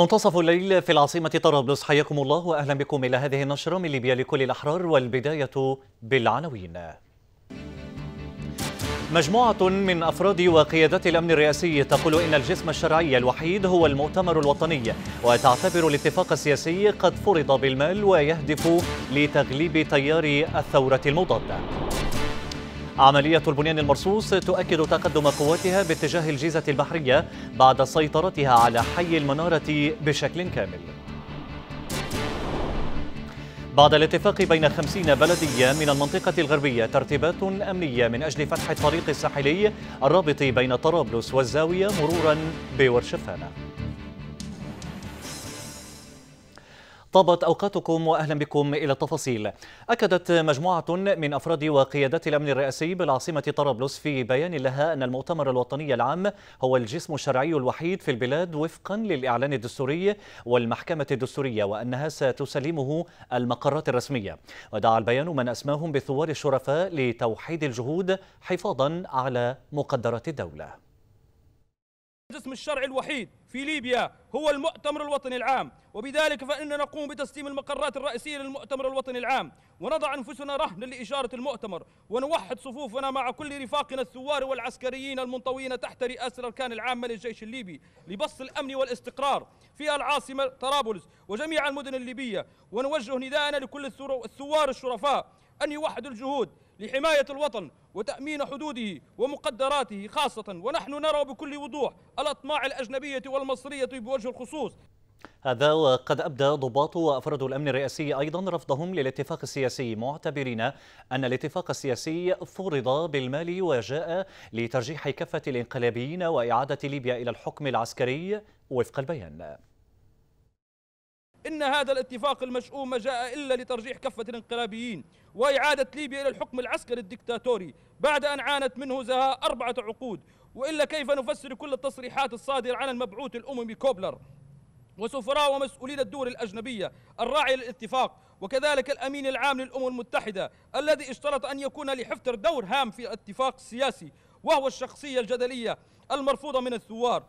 منتصف الليل في العاصمة طرابلس حياكم الله وأهلا بكم إلى هذه النشرة من ليبيا لكل الأحرار والبداية بالعناوين مجموعة من أفراد وقيادات الأمن الرئاسي تقول إن الجسم الشرعي الوحيد هو المؤتمر الوطني وتعتبر الاتفاق السياسي قد فرض بالمال ويهدف لتغليب تيار الثورة المضادة عملية البنيان المرصوص تؤكد تقدم قواتها باتجاه الجيزة البحرية بعد سيطرتها على حي المنارة بشكل كامل بعد الاتفاق بين خمسين بلدية من المنطقة الغربية ترتيبات أمنية من أجل فتح الطريق الساحلي الرابط بين طرابلس والزاوية مرورا بورشفانة طابت أوقاتكم وأهلا بكم إلى التفاصيل أكدت مجموعة من أفراد وقيادات الأمن الرئاسي بالعاصمة طرابلس في بيان لها أن المؤتمر الوطني العام هو الجسم الشرعي الوحيد في البلاد وفقا للإعلان الدستوري والمحكمة الدستورية وأنها ستسلمه المقرات الرسمية ودعا البيان من أسماهم بثوار الشرفاء لتوحيد الجهود حفاظا على مقدرات الدولة الجسم الشرعي الوحيد في ليبيا هو المؤتمر الوطني العام وبذلك فإننا نقوم بتسليم المقرات الرئيسية للمؤتمر الوطني العام ونضع أنفسنا رهنا لإشارة المؤتمر ونوحد صفوفنا مع كل رفاقنا الثوار والعسكريين المنطوين تحت رئاسة الأركان العامة للجيش الليبي لبسط الأمن والاستقرار في العاصمة طرابلس وجميع المدن الليبية ونوجه نداءنا لكل الثوار الشرفاء أن يوحدوا الجهود لحماية الوطن وتأمين حدوده ومقدراته خاصة ونحن نرى بكل وضوح الأطماع الأجنبية والمصرية بوجه الخصوص هذا وقد أبدى ضباط وأفراد الأمن الرئاسي أيضا رفضهم للاتفاق السياسي معتبرين أن الاتفاق السياسي فرض بالمال وجاء لترجيح كفة الانقلابيين وإعادة ليبيا إلى الحكم العسكري وفق البيان إن هذا الاتفاق المشؤوم ما جاء إلا لترجيح كفة الانقلابيين وإعادة ليبيا إلى الحكم العسكري الدكتاتوري بعد أن عانت منه زها أربعة عقود وإلا كيف نفسر كل التصريحات الصادرة عن المبعوث الأممي كوبلر وسفراء ومسؤولين الدول الأجنبية الراعي للاتفاق وكذلك الأمين العام للأمم المتحدة الذي اشترط أن يكون لحفتر دور هام في الاتفاق السياسي وهو الشخصية الجدلية المرفوضة من الثوار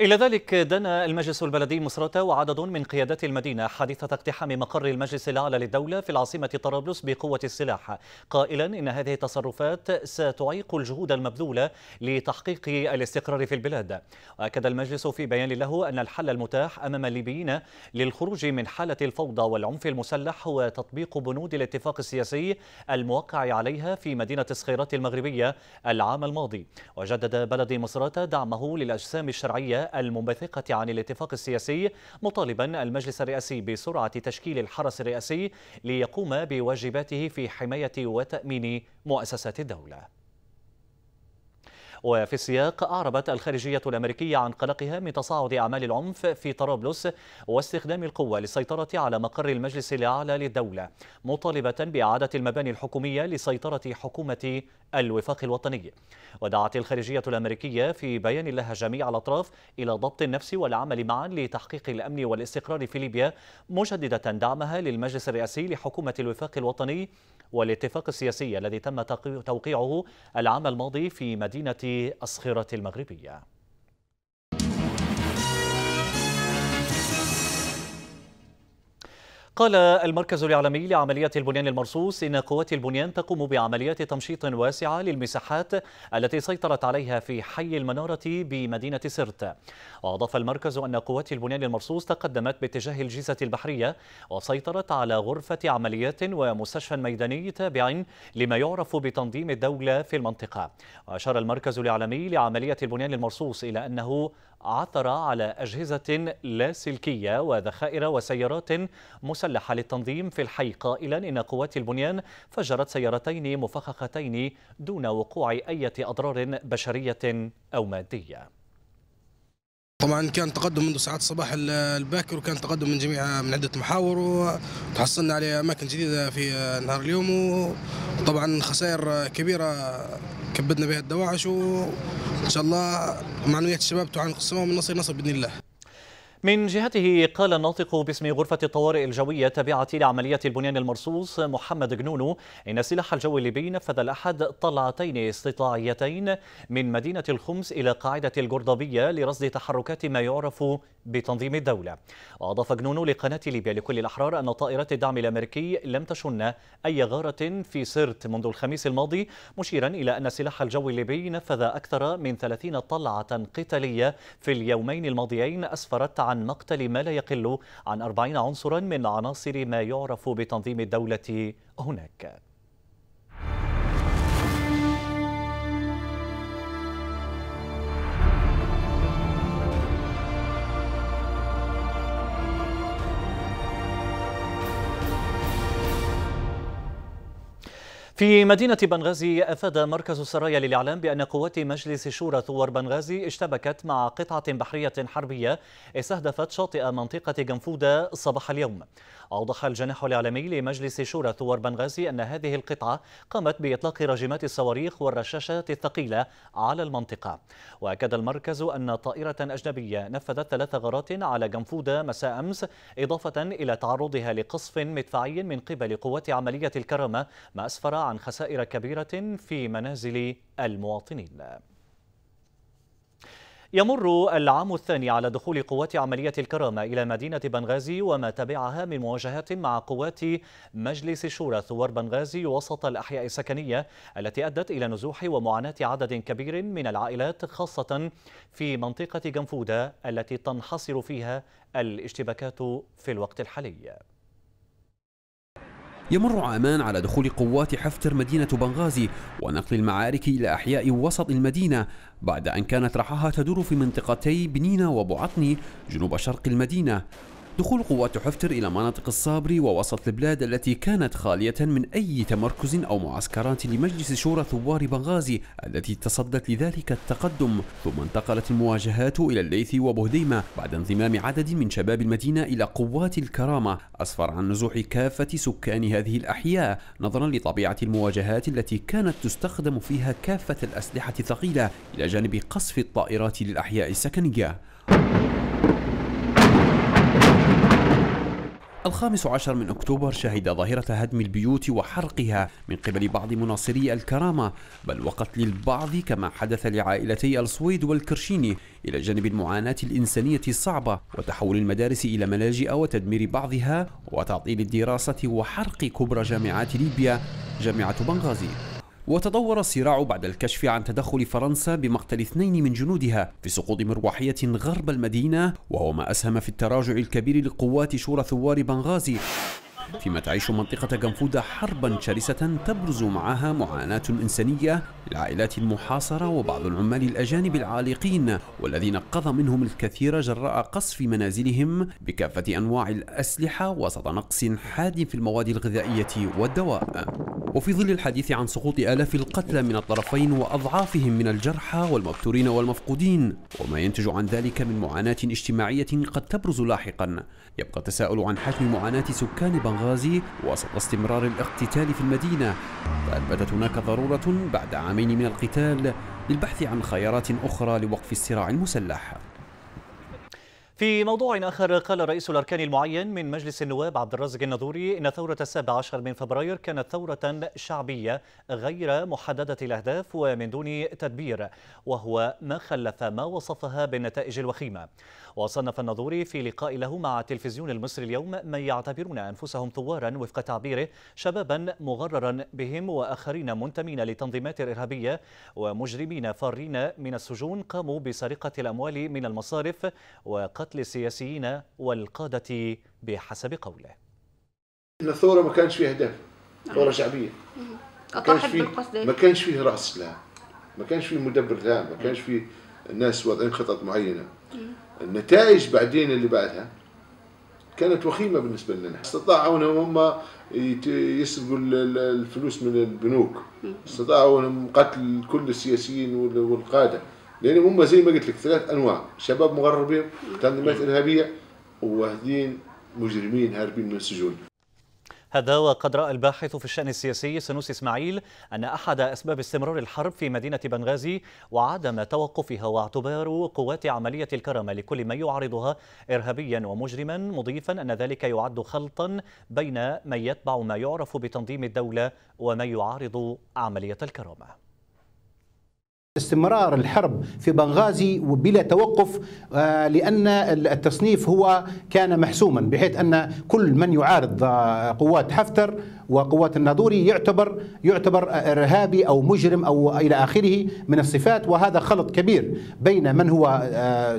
إلى ذلك دنا المجلس البلدي مصراتة وعدد من قيادات المدينة حادثة اقتحام مقر المجلس الأعلى للدولة في العاصمة طرابلس بقوة السلاح قائلا إن هذه التصرفات ستعيق الجهود المبذولة لتحقيق الاستقرار في البلاد وأكد المجلس في بيان له أن الحل المتاح أمام الليبيين للخروج من حالة الفوضى والعنف المسلح هو تطبيق بنود الاتفاق السياسي الموقع عليها في مدينة الصخيرات المغربية العام الماضي وجدد بلدي مصراتة دعمه للأجسام الشرعية المنبثقة عن الاتفاق السياسي مطالبا المجلس الرئاسي بسرعة تشكيل الحرس الرئاسي ليقوم بواجباته في حماية وتأمين مؤسسات الدولة وفي السياق أعربت الخارجية الأمريكية عن قلقها من تصاعد أعمال العنف في طرابلس واستخدام القوة للسيطرة على مقر المجلس الأعلى للدولة مطالبة بإعادة المباني الحكومية لسيطرة حكومة الوفاق الوطني ودعت الخارجية الأمريكية في بيان لها جميع الأطراف إلى ضبط النفس والعمل معا لتحقيق الأمن والاستقرار في ليبيا مجددة دعمها للمجلس الرئاسي لحكومة الوفاق الوطني والاتفاق السياسي الذي تم توقيعه العام الماضي في مدينة الصخيرة المغربية قال المركز الإعلامي لعمليات البنيان المرصوص إن قوات البنيان تقوم بعمليات تمشيط واسعة للمساحات التي سيطرت عليها في حي المنارة بمدينة سرت وأضاف المركز أن قوات البنيان المرصوص تقدمت باتجاه الجيزة البحرية وسيطرت على غرفة عمليات ومستشفى ميداني تابع لما يعرف بتنظيم الدولة في المنطقة وأشار المركز الإعلامي لعملية البنيان المرصوص إلى أنه عثر على أجهزة لاسلكية وذخائر وسيارات مسلحة للتنظيم في الحي قائلا إن قوات البنيان فجرت سيارتين مفخختين دون وقوع أي أضرار بشرية أو مادية طبعا كان تقدم منذ ساعات الصباح الباكر وكان تقدم من جميع من عده محاور وتحصلنا على اماكن جديده في نهار اليوم وطبعا خسائر كبيره كبدنا بها الدواعش وان شاء الله معنويات الشباب تعانق السماء نصر نصر باذن الله من جهته قال الناطق باسم غرفة الطوارئ الجوية تابعة لعملية البنيان المرصوص محمد جنونو إن سلاح الجو الليبي نفذ الأحد طلعتين استطلاعيتين من مدينة الخمس إلى قاعدة القرضبية لرصد تحركات ما يعرف بتنظيم الدولة وأضاف جنونو لقناة ليبيا لكل الأحرار أن طائرات الدعم الأمريكي لم تشن أي غارة في سرت منذ الخميس الماضي مشيرا إلى أن سلاح الجو الليبي نفذ أكثر من 30 طلعة قتالية في اليومين الماضيين أسفرت عن مقتل ما لا يقل عن أربعين عنصرا من عناصر ما يعرف بتنظيم الدولة هناك في مدينة بنغازي أفاد مركز السرايا للإعلام بأن قوات مجلس شورى ثوار بنغازي اشتبكت مع قطعة بحرية حربية استهدفت شاطئ منطقة جنفودة صباح اليوم أوضح الجناح الإعلامي لمجلس شورى ثوار بنغازي أن هذه القطعة قامت بإطلاق راجمات الصواريخ والرشاشات الثقيلة على المنطقة وأكد المركز أن طائرة أجنبية نفذت ثلاث غارات على جنفودة مساء أمس إضافة إلى تعرضها لقصف مدفعي من قبل قوات عملية الكرامة ما أسفر عن خسائر كبيرة في منازل المواطنين يمر العام الثاني على دخول قوات عملية الكرامة إلى مدينة بنغازي وما تبعها من مواجهات مع قوات مجلس شورى ثوار بنغازي وسط الأحياء السكنية التي أدت إلى نزوح ومعاناة عدد كبير من العائلات خاصة في منطقة جنفودة التي تنحصر فيها الاشتباكات في الوقت الحالي يمر عامان على دخول قوات حفتر مدينة بنغازي ونقل المعارك إلى أحياء وسط المدينة بعد أن كانت رحاها تدور في منطقتي بنينا وبعطني جنوب شرق المدينة دخول قوات حفتر إلى مناطق الصابري ووسط البلاد التي كانت خالية من أي تمركز أو معسكرات لمجلس شورى ثوار بنغازي التي تصدت لذلك التقدم ثم انتقلت المواجهات إلى الليث وبهديمة بعد انضمام عدد من شباب المدينة إلى قوات الكرامة أسفر عن نزوح كافة سكان هذه الأحياء نظرا لطبيعة المواجهات التي كانت تستخدم فيها كافة الأسلحة الثقيلة إلى جانب قصف الطائرات للأحياء السكنية الخامس عشر من أكتوبر شهد ظاهرة هدم البيوت وحرقها من قبل بعض مناصري الكرامة بل وقتل البعض كما حدث لعائلتي السويد والكرشيني إلى جانب المعاناة الإنسانية الصعبة وتحول المدارس إلى ملاجئ وتدمير بعضها وتعطيل الدراسة وحرق كبرى جامعات ليبيا جامعة بنغازي وتطور الصراع بعد الكشف عن تدخل فرنسا بمقتل اثنين من جنودها في سقوط مروحية غرب المدينة وهو ما أسهم في التراجع الكبير لقوات شورى ثوار بنغازي فيما تعيش منطقة جنفودا حربا شرسة تبرز معها معاناة إنسانية للعائلات المحاصرة وبعض العمال الأجانب العالقين والذين قضى منهم الكثير جراء قصف منازلهم بكافة أنواع الأسلحة وسط نقص حاد في المواد الغذائية والدواء وفي ظل الحديث عن سقوط آلاف القتلى من الطرفين وأضعافهم من الجرحى والمبتورين والمفقودين وما ينتج عن ذلك من معاناة اجتماعية قد تبرز لاحقا يبقى التساؤل عن حجم معاناة سكان بنغازي وسط استمرار الاقتتال في المدينة فأثبتت هناك ضرورة بعد عامين من القتال للبحث عن خيارات أخرى لوقف الصراع المسلح في موضوع آخر قال رئيس الأركان المعين من مجلس النواب عبد الرازق الناظوري إن ثورة السابع عشر من فبراير كانت ثورة شعبية غير محددة الأهداف ومن دون تدبير وهو ما خلف ما وصفها بالنتائج الوخيمة وصنف النظوري في لقاء له مع تلفزيون المصري اليوم من يعتبرون أنفسهم ثوارا وفق تعبيره شبابا مغررا بهم وآخرين منتمين لتنظيمات إرهابية ومجرمين فارين من السجون قاموا بسرقة الأموال من المصارف وقتل السياسيين والقادة بحسب قوله الثورة ما كانش فيها هدف ثورة شعبية ما كانش فيه إيه؟ ما كانش فيه راس لا ما كانش فيه مدبر لا ما كانش فيه ناس وضعين خطط معينه النتائج بعدين اللي بعدها كانت وخيمه بالنسبه لنا استطاعوا انهم هم يسرقوا الفلوس من البنوك استطاعوا انهم قتل كل السياسيين والقاده لان هم زي ما قلت لك ثلاث انواع شباب مغربين تنظيمات ارهابيه وواحدين مجرمين هاربين من السجون هذا وقد رأى الباحث في الشأن السياسي سنوسي إسماعيل أن أحد أسباب استمرار الحرب في مدينة بنغازي وعدم توقفها واعتبار قوات عملية الكرامة لكل من يعارضها إرهابيا ومجرما مضيفا أن ذلك يعد خلطا بين من يتبع ما يعرف بتنظيم الدولة ومن يعارض عملية الكرامة استمرار الحرب في بنغازي وبلا توقف آه، لأن التصنيف هو كان محسوما بحيث أن كل من يعارض آه، قوات حفتر وقوات الناظوري يعتبر يعتبر آه، إرهابي أو مجرم أو إلى آخره من الصفات وهذا خلط كبير بين من هو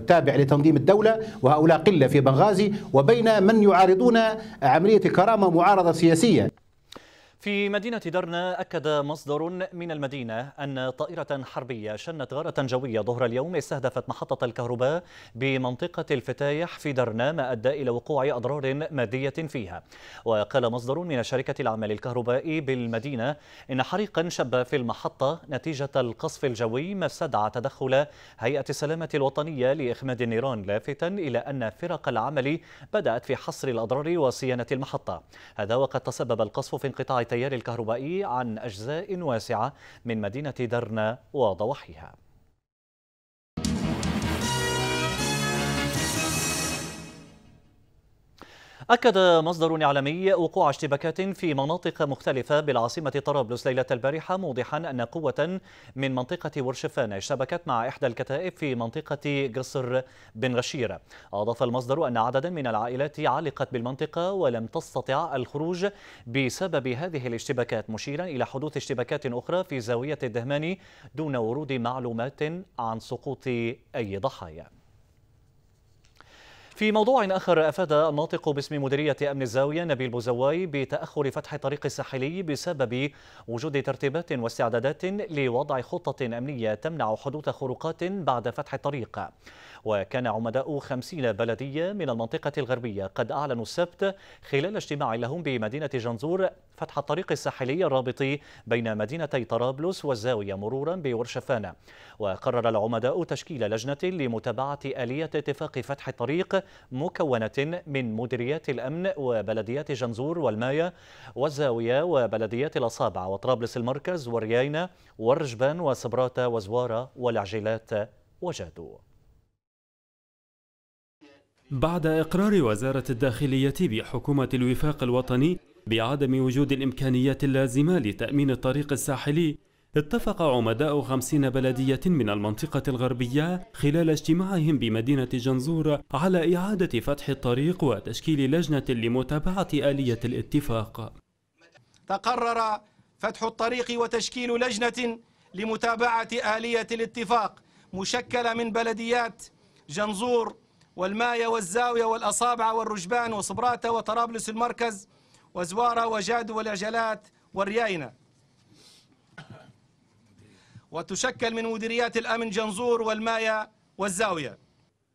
تابع لتنظيم الدولة وهؤلاء قلة في بنغازي وبين من يعارضون عملية الكرامة معارضة سياسية في مدينة درنا أكد مصدر من المدينة أن طائرة حربية شنت غارة جوية ظهر اليوم استهدفت محطة الكهرباء بمنطقة الفتايح في درنا ما أدى إلى وقوع أضرار مادية فيها وقال مصدر من شركة العمل الكهربائي بالمدينة إن حريقا شب في المحطة نتيجة القصف الجوي ما استدعى تدخل هيئة السلامة الوطنية لإخماد النيران لافتا إلى أن فرق العمل بدأت في حصر الأضرار وصيانة المحطة هذا وقد تسبب القصف في انقطاع التيار الكهربائي عن أجزاء واسعة من مدينة درنا وضواحيها أكد مصدر إعلامي وقوع اشتباكات في مناطق مختلفة بالعاصمة طرابلس ليلة البارحة موضحا أن قوة من منطقة ورشفان اشتبكت مع إحدى الكتائب في منطقة قصر بن غشير أضاف المصدر أن عددا من العائلات علقت بالمنطقة ولم تستطع الخروج بسبب هذه الاشتباكات مشيرا إلى حدوث اشتباكات أخرى في زاوية الدهماني دون ورود معلومات عن سقوط أي ضحايا في موضوع آخر أفاد الناطق باسم مديرية أمن الزاوية نبيل بوزواي بتأخر فتح الطريق الساحلي بسبب وجود ترتيبات واستعدادات لوضع خطة أمنية تمنع حدوث خروقات بعد فتح الطريق وكان عمداء 50 بلدية من المنطقة الغربية قد أعلنوا السبت خلال اجتماع لهم بمدينة جنزور فتح الطريق الساحلي الرابط بين مدينتي طرابلس والزاوية مرورا بورشفانة وقرر العمداء تشكيل لجنة لمتابعة آلية اتفاق فتح الطريق مكونة من مديريات الأمن وبلديات جنزور والمايا والزاوية وبلديات الأصابع وطرابلس المركز وريينة ورجبان وصبراتة وزوارة والعجلات وجادو بعد إقرار وزارة الداخلية بحكومة الوفاق الوطني بعدم وجود الإمكانيات اللازمة لتأمين الطريق الساحلي اتفق عمداء خمسين بلدية من المنطقة الغربية خلال اجتماعهم بمدينة جنزور على إعادة فتح الطريق وتشكيل لجنة لمتابعة آلية الاتفاق تقرر فتح الطريق وتشكيل لجنة لمتابعة آلية الاتفاق مشكلة من بلديات جنزور والماية والزاوية والأصابع والرجبان وصبراتة وطرابلس المركز وزوارة وجادو والعجلات والرياينة وتشكل من مديريات الأمن جنزور والماية والزاوية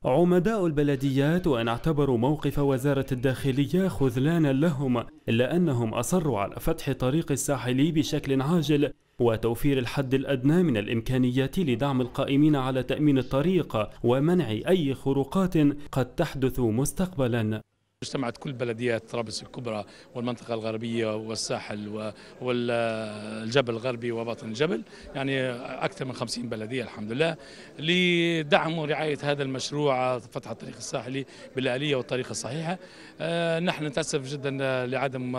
عمداء البلديات وأن اعتبروا موقف وزارة الداخلية خذلانا لهم إلا أنهم أصروا على فتح طريق الساحلي بشكل عاجل وتوفير الحد الأدنى من الإمكانيات لدعم القائمين على تأمين الطريق ومنع أي خروقات قد تحدث مستقبلاً اجتمعت كل بلديات طرابلس الكبرى والمنطقة الغربية والساحل والجبل الغربي وباطن الجبل يعني أكثر من 50 بلدية الحمد لله لدعم ورعاية هذا المشروع فتح الطريق الساحلي بالآلية والطريقة الصحيحة آه، نحن نتأسف جدا لعدم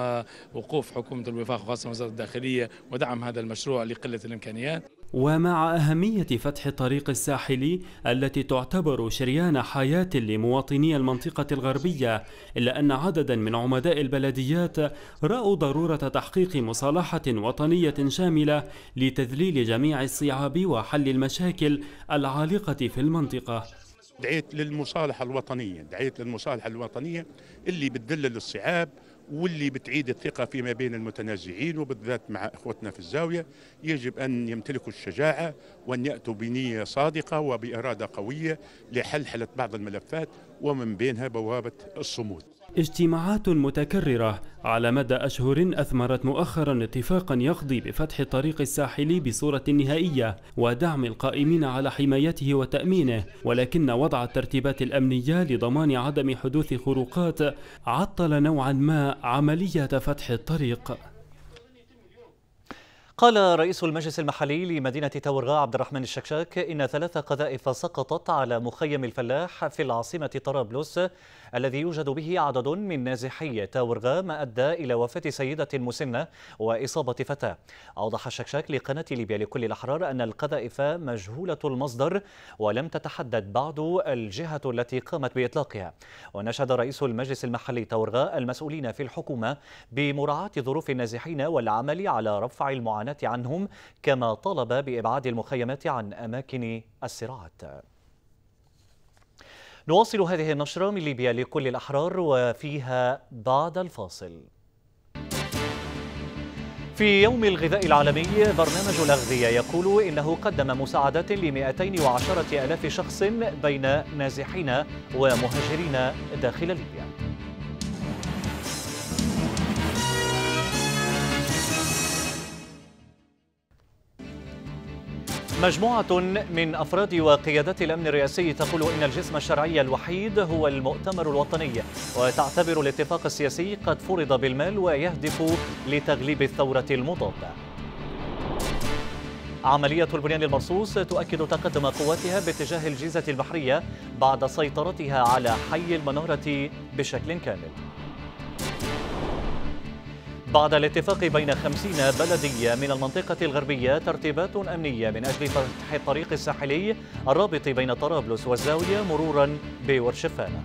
وقوف حكومة الوفاق وخاصة وزارة الداخلية ودعم هذا المشروع لقلة الإمكانيات ومع أهمية فتح الطريق الساحلي التي تعتبر شريان حياة لمواطني المنطقة الغربية إلا أن عددا من عمداء البلديات رأوا ضرورة تحقيق مصالحة وطنية شاملة لتذليل جميع الصعاب وحل المشاكل العالقة في المنطقة دعيت للمصالحة الوطنية دعيت للمصالحة الوطنية اللي بتدلل الصعاب واللي بتعيد الثقة فيما بين المتنازعين وبالذات مع إخوتنا في الزاوية يجب أن يمتلكوا الشجاعة وأن يأتوا بنية صادقة وبإرادة قوية لحل حلت بعض الملفات ومن بينها بوابة الصمود اجتماعات متكررة على مدى أشهر أثمرت مؤخرا اتفاقا يقضي بفتح الطريق الساحلي بصورة نهائية ودعم القائمين على حمايته وتأمينه ولكن وضع الترتيبات الأمنية لضمان عدم حدوث خروقات عطل نوعا ما عملية فتح الطريق قال رئيس المجلس المحلي لمدينة تورغا عبد الرحمن الشكشاك إن ثلاث قذائف سقطت على مخيم الفلاح في العاصمة طرابلس الذي يوجد به عدد من نازحي تاورغا ما أدى إلى وفاة سيدة مسنة وإصابة فتاة أوضح الشكشاك لقناة ليبيا لكل الأحرار أن القذائف مجهولة المصدر ولم تتحدد بعد الجهة التي قامت بإطلاقها ونشد رئيس المجلس المحلي تاورغا المسؤولين في الحكومة بمراعاة ظروف النازحين والعمل على رفع المعاناة عنهم كما طلب بإبعاد المخيمات عن أماكن الصراعات نواصل هذه النشرة من ليبيا لكل الأحرار وفيها بعد الفاصل في يوم الغذاء العالمي برنامج الأغذية يقول إنه قدم مساعدات ل 210 ألاف شخص بين نازحين ومهاجرين داخل ليبيا مجموعة من أفراد وقيادات الأمن الرئاسي تقول إن الجسم الشرعي الوحيد هو المؤتمر الوطني وتعتبر الاتفاق السياسي قد فرض بالمال ويهدف لتغليب الثورة المضادة عملية البنيان المرصوص تؤكد تقدم قواتها باتجاه الجيزة البحرية بعد سيطرتها على حي المنارة بشكل كامل بعد الاتفاق بين خمسين بلدية من المنطقة الغربية ترتيبات أمنية من أجل فتح الطريق الساحلي الرابط بين طرابلس والزاوية مرورا بورشفانة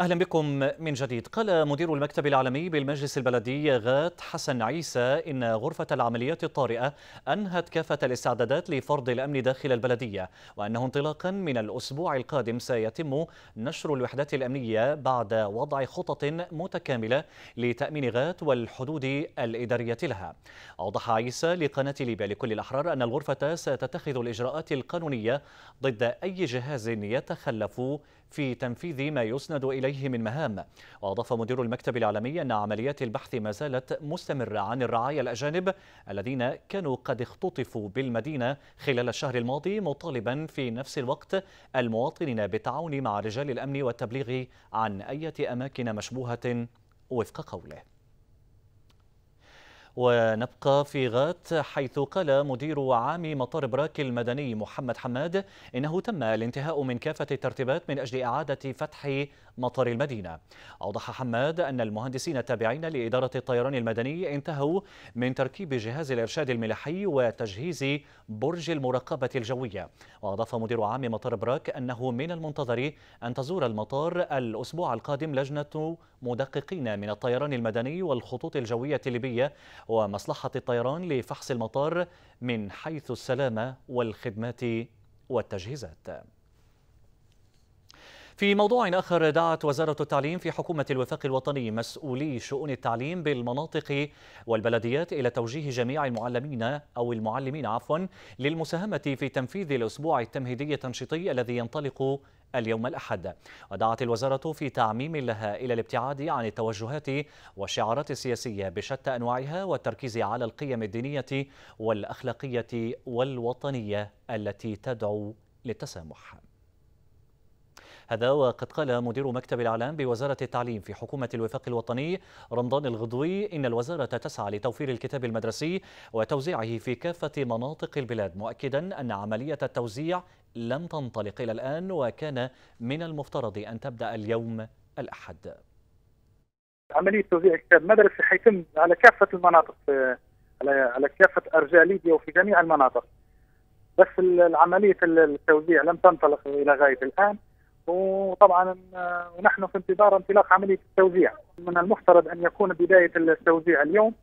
أهلا بكم من جديد قال مدير المكتب العالمي بالمجلس البلدي غات حسن عيسى إن غرفة العمليات الطارئة أنهت كافة الاستعدادات لفرض الأمن داخل البلدية وأنه انطلاقا من الأسبوع القادم سيتم نشر الوحدات الأمنية بعد وضع خطط متكاملة لتأمين غات والحدود الإدارية لها أوضح عيسى لقناة ليبيا لكل الأحرار أن الغرفة ستتخذ الإجراءات القانونية ضد أي جهاز يتخلف في تنفيذ ما يسند إليه من مهام وأضاف مدير المكتب العالمي أن عمليات البحث ما زالت مستمرة عن الرعايا الأجانب الذين كانوا قد اختطفوا بالمدينة خلال الشهر الماضي مطالبا في نفس الوقت المواطنين بالتعاون مع رجال الأمن والتبليغ عن أي أماكن مشبوهة وفق قوله ونبقى في غات حيث قال مدير عام مطار براك المدني محمد حماد إنه تم الانتهاء من كافة الترتيبات من أجل إعادة فتح مطار المدينة أوضح حماد أن المهندسين التابعين لإدارة الطيران المدني انتهوا من تركيب جهاز الإرشاد الملحي وتجهيز برج المراقبة الجوية وأضاف مدير عام مطار براك أنه من المنتظر أن تزور المطار الأسبوع القادم لجنة مدققين من الطيران المدني والخطوط الجوية الليبية ومصلحة الطيران لفحص المطار من حيث السلامة والخدمات والتجهيزات في موضوع آخر دعت وزارة التعليم في حكومة الوفاق الوطني مسؤولي شؤون التعليم بالمناطق والبلديات إلى توجيه جميع المعلمين أو المعلمين عفوا للمساهمة في تنفيذ الأسبوع التمهيدي التنشيطي الذي ينطلق اليوم الأحد ودعت الوزارة في تعميم لها إلى الابتعاد عن التوجهات والشعارات السياسية بشتى أنواعها والتركيز على القيم الدينية والأخلاقية والوطنية التي تدعو للتسامح هذا وقد قال مدير مكتب الإعلام بوزارة التعليم في حكومة الوفاق الوطني رمضان الغضوي إن الوزارة تسعى لتوفير الكتاب المدرسي وتوزيعه في كافة مناطق البلاد مؤكدا أن عملية التوزيع لم تنطلق إلى الآن وكان من المفترض أن تبدأ اليوم الأحد عملية توزيع كتاب مدرسي حيتم على كافة المناطق آه، على كافة أرجاء ليبيا وفي جميع المناطق بس العملية التوزيع لم تنطلق إلى غاية الآن وطبعا آه، ونحن في انتظار انطلاق عملية التوزيع من المفترض أن يكون بداية التوزيع اليوم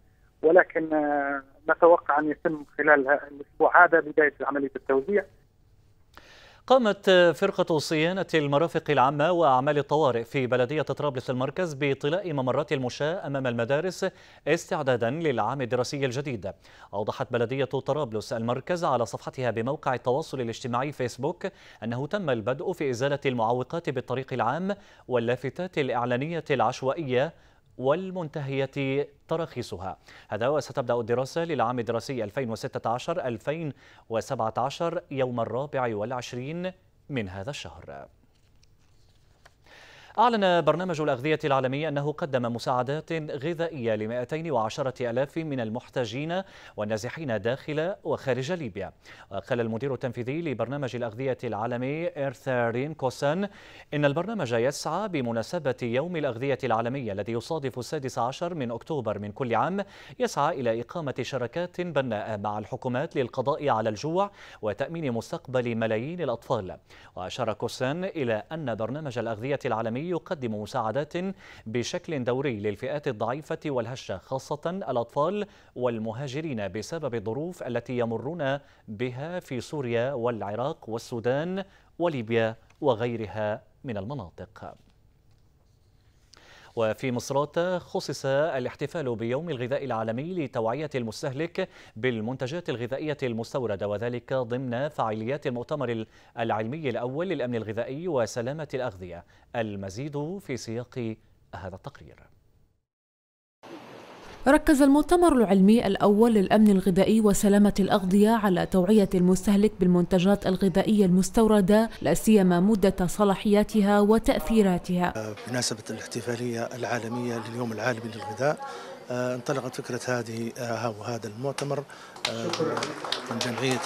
ولكن آه، نتوقع أن يتم خلال الأسبوع هذا بداية عملية التوزيع قامت فرقة صيانة المرافق العامة وأعمال الطوارئ في بلدية طرابلس المركز بطلاء ممرات المشاة أمام المدارس استعدادا للعام الدراسي الجديد أوضحت بلدية طرابلس المركز على صفحتها بموقع التواصل الاجتماعي فيسبوك أنه تم البدء في إزالة المعوقات بالطريق العام واللافتات الإعلانية العشوائية والمنتهية تراخيصها هذا وستبدأ الدراسة للعام الدراسي 2016-2017 يوم الرابع والعشرين من هذا الشهر أعلن برنامج الأغذية العالمي أنه قدم مساعدات غذائية ل 210 ألاف من المحتاجين والنازحين داخل وخارج ليبيا وقال المدير التنفيذي لبرنامج الأغذية العالمي إرثارين كوسان إن البرنامج يسعى بمناسبة يوم الأغذية العالمي الذي يصادف السادس عشر من أكتوبر من كل عام يسعى إلى إقامة شراكات بناءة مع الحكومات للقضاء على الجوع وتأمين مستقبل ملايين الأطفال وأشار كوسان إلى أن برنامج الأغذية العالمي يقدم مساعدات بشكل دوري للفئات الضعيفة والهشة خاصة الأطفال والمهاجرين بسبب الظروف التي يمرون بها في سوريا والعراق والسودان وليبيا وغيرها من المناطق وفي مصرات خصص الاحتفال بيوم الغذاء العالمي لتوعية المستهلك بالمنتجات الغذائية المستوردة وذلك ضمن فعاليات المؤتمر العلمي الأول للأمن الغذائي وسلامة الأغذية المزيد في سياق هذا التقرير ركز المؤتمر العلمي الأول للأمن الغذائي وسلامة الأغذية على توعية المستهلك بالمنتجات الغذائية المستوردة لا سيما مدة صلاحياتها وتأثيراتها. بمناسبة الاحتفالية العالمية لليوم العالمي للغذاء آه، انطلقت فكرة هذه آه، هذا المؤتمر آه، من جمعية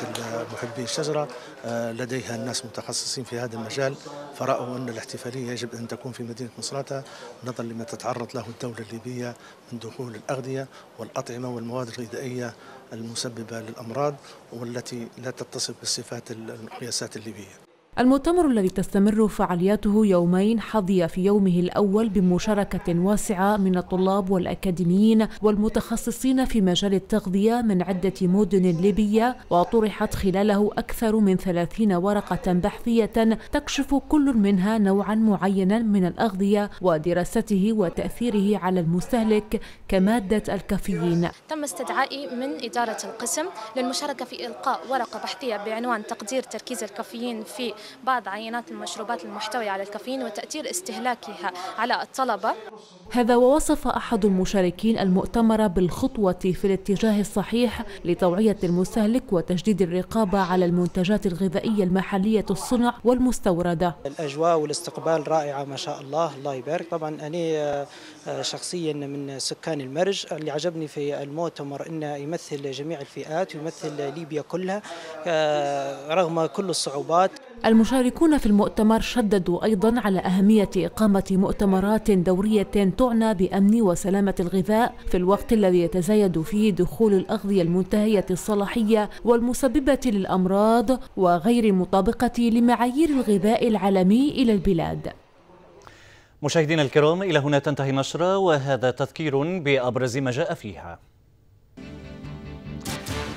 محبي الشجرة لديها الناس متخصصين في هذا المجال فرأوا أن الاحتفالية يجب أن تكون في مدينة مصراتة نظرا لما تتعرض له الدولة الليبية من دخول الأغذية والأطعمة والمواد الغذائية المسببة للأمراض والتي لا تتصف بالصفات القياسات الليبية المؤتمر الذي تستمر فعالياته يومين حظي في يومه الأول بمشاركة واسعة من الطلاب والأكاديميين والمتخصصين في مجال التغذية من عدة مدن ليبية وطرحت خلاله أكثر من ثلاثين ورقة بحثية تكشف كل منها نوعا معينا من الأغذية ودراسته وتأثيره على المستهلك كمادة الكافيين تم استدعائي من إدارة القسم للمشاركة في إلقاء ورقة بحثية بعنوان تقدير تركيز الكافيين في بعض عينات المشروبات المحتوية على الكافيين وتأثير استهلاكها على الطلبة هذا ووصف أحد المشاركين المؤتمر بالخطوة في الاتجاه الصحيح لتوعية المستهلك وتجديد الرقابة على المنتجات الغذائية المحلية الصنع والمستوردة الأجواء والاستقبال رائعة ما شاء الله الله يبارك طبعا أنا آه، شخصيا من سكان المرج اللي عجبني في المؤتمر أنه يمثل جميع الفئات ويمثل ليبيا كلها آه، رغم كل الصعوبات المشاركون في المؤتمر شددوا أيضا على أهمية إقامة مؤتمرات دورية تعنى بأمن وسلامة الغذاء في الوقت الذي يتزايد فيه دخول الأغذية المنتهية الصلاحية والمسببة للأمراض وغير المطابقة لمعايير الغذاء العالمي إلى البلاد مشاهدينا الكرام إلى هنا تنتهي نشرة وهذا تذكير بأبرز ما جاء فيها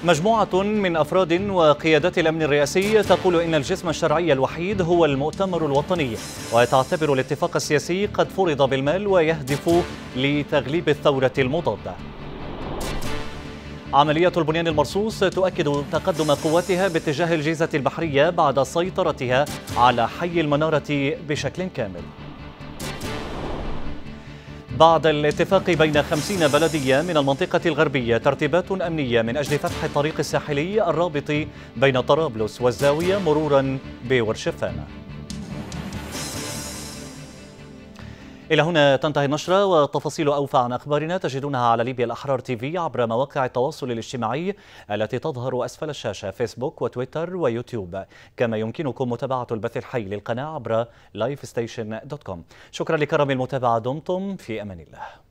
مجموعة من أفراد وقيادات الأمن الرئاسي تقول إن الجسم الشرعي الوحيد هو المؤتمر الوطني وتعتبر الاتفاق السياسي قد فرض بالمال ويهدف لتغليب الثورة المضادة عملية البنيان المرصوص تؤكد تقدم قواتها باتجاه الجيزة البحرية بعد سيطرتها على حي المنارة بشكل كامل بعد الاتفاق بين خمسين بلدية من المنطقة الغربية ترتيبات أمنية من أجل فتح الطريق الساحلي الرابط بين طرابلس والزاوية مرورا بورشفانه إلى هنا تنتهي النشرة وتفاصيل أوفى عن أخبارنا تجدونها على ليبيا الأحرار تيفي عبر مواقع التواصل الاجتماعي التي تظهر أسفل الشاشة فيسبوك وتويتر ويوتيوب كما يمكنكم متابعة البث الحي للقناة عبر لايفستيشن دوت كوم شكرا لكرم المتابعة دمتم في أمان الله